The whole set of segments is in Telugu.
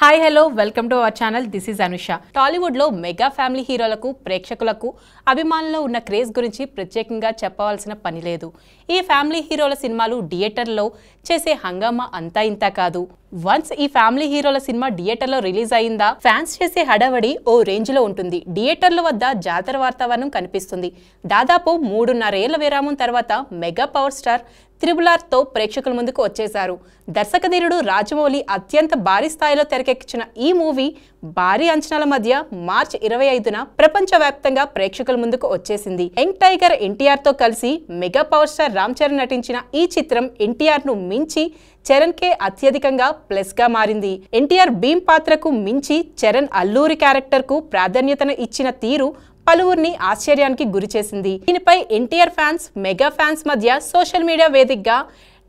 hi hello welcome to our channel this is Anusha టాలీవుడ్లో మెగా ఫ్యామిలీ హీరోలకు ప్రేక్షకులకు అభిమానులు ఉన్న క్రేజ్ గురించి ప్రత్యేకంగా చెప్పవలసిన పని లేదు ఈ ఫ్యామిలీ హీరోల సినిమాలు థియేటర్లో చేసే హంగామా అంతా ఇంతా కాదు వన్స్ ఈ ఫ్యామిలీ హీరోల సినిమా థియేటర్ లో రిలీజ్ అయిందా ఫ్యాన్స్ చేసే హడవడి ఓ రేంజ్ లో ఉంటుంది థియేటర్ల వద్ద జాతర వాతావరణం కనిపిస్తుంది దాదాపు మూడున్నరేళ్ల విరామం తర్వాత మెగా పవర్ స్టార్ తో ప్రేక్షకుల ముందుకు వచ్చేశారు దర్శకధీరుడు రాజమౌళి అత్యంత భారీ స్థాయిలో తెరకెక్కించిన ఈ మూవీ భారీ అంచనాల మధ్య మార్చ్ ఇరవై ఐదున ప్రపంచవ్యాప్తంగా ప్రేక్షకుల ముందుకు వచ్చేసింది యంగ్ టైగర్ ఎన్టీఆర్తో కలిసి mega power star Ram Charan నటించిన ఈ చిత్రం ఎన్టీఆర్ను మించి చరణ్ కే అత్యధికంగా గా మారింది ఎన్టీఆర్ భీమ్ పాత్రకు మించి చరణ్ అల్లూరి క్యారెక్టర్కు ప్రాధాన్యతను ఇచ్చిన తీరు పలువురిని ఆశ్చర్యానికి గురిచేసింది దీనిపై ఎన్టీఆర్ ఫ్యాన్స్ మెగా ఫ్యాన్స్ మధ్య సోషల్ మీడియా వేదికగా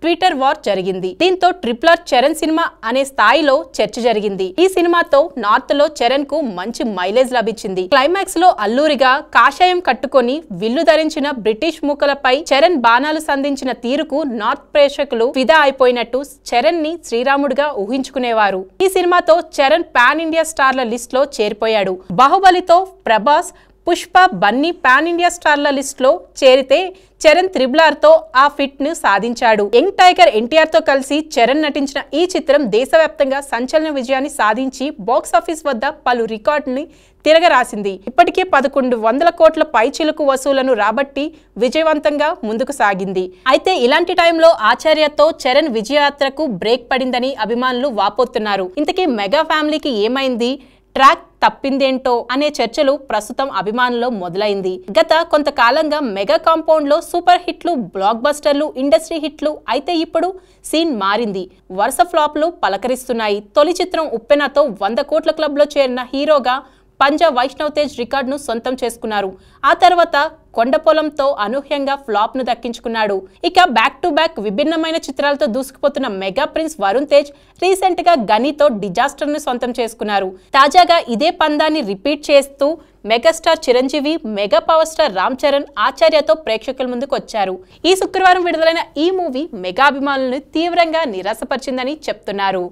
ట్విట్టర్ వార్ జరిగింది దీంతో ట్రిప్లర్ చరణ్ సినిమా అనే స్థాయిలో చర్చ జరిగింది ఈ సినిమాతో నార్త్ లో చరణ్ కు మంచి మైలేజ్ లభించింది క్లైమాక్స్ లో అల్లూరిగా కాషాయం కట్టుకొని విల్లు ధరించిన బ్రిటిష్ మూకలపై చరణ్ బాణాలు సంధించిన తీరుకు నార్త్ ప్రేక్షకులు ఫిదా అయిపోయినట్టు చరణ్ ని శ్రీరాముడిగా ఊహించుకునేవారు ఈ సినిమాతో చరణ్ పాన్ ఇండియా స్టార్ల లిస్ట్ లో చేరిపోయాడు బాహుబలితో ప్రభాస్ పుష్ప బన్నీ పాన్ ఇండియా స్టార్ల లిస్ట్లో చేరితే చరణ్ త్రిబులార్తో ఆ ఫిట్ను సాధించాడు యంగ్ టైగర్ ఎన్టీఆర్తో కలిసి చరణ్ నటించిన ఈ చిత్రం దేశవ్యాప్తంగా సంచలన విజయాన్ని సాధించి బాక్సాఫీస్ వద్ద పలు రికార్డుని తిరగరాసింది ఇప్పటికే పదకొండు వందల కోట్ల పైచిలుకు వసూలను రాబట్టి విజయవంతంగా ముందుకు సాగింది అయితే ఇలాంటి టైంలో ఆచార్యతో చరణ్ విజయయాత్రకు బ్రేక్ పడిందని అభిమానులు వాపోతున్నారు ఇంతకీ మెగా ఫ్యామిలీకి ఏమైంది ట్రాక్ తప్పిందేంటో అనే చర్చలు ప్రస్తుతం అభిమానుల్లో మొదలైంది గత కొంతకాలంగా మెగా కాంపౌండ్ లో సూపర్ హిట్లు బ్లాక్ బస్టర్లు ఇండస్ట్రీ హిట్లు అయితే ఇప్పుడు సీన్ మారింది వరుస ఫ్లాప్లు పలకరిస్తున్నాయి తొలి చిత్రం ఉప్పెనతో వంద కోట్ల క్లబ్లో చేరిన హీరోగా పంజా వైష్ణవ్ తేజ్ రికార్డును సొంతం చేసుకున్నారు ఆ తర్వాత కొండపొలంతో అనూహ్యంగా ఫ్లాప్ను దక్కించుకున్నాడు ఇక బ్యాక్ టు బ్యాక్ విభిన్నమైన చిత్రాలతో దూసుకుపోతున్న మెగా ప్రిన్స్ వరుణ్ తేజ్ రీసెంట్గా గనితో డిజాస్టర్ను సొంతం చేసుకున్నారు తాజాగా ఇదే పందాన్ని రిపీట్ చేస్తూ megastar Chiranjeevi mega power star Ram Charan ఆచార్యతో ప్రేక్షకుల ముందుకు వచ్చారు ఈ శుక్రవారం విడుదలైన ఈ మూవీ మెగా అభిమానులను తీవ్రంగా నిరాశపరిచిందని చెప్తున్నారు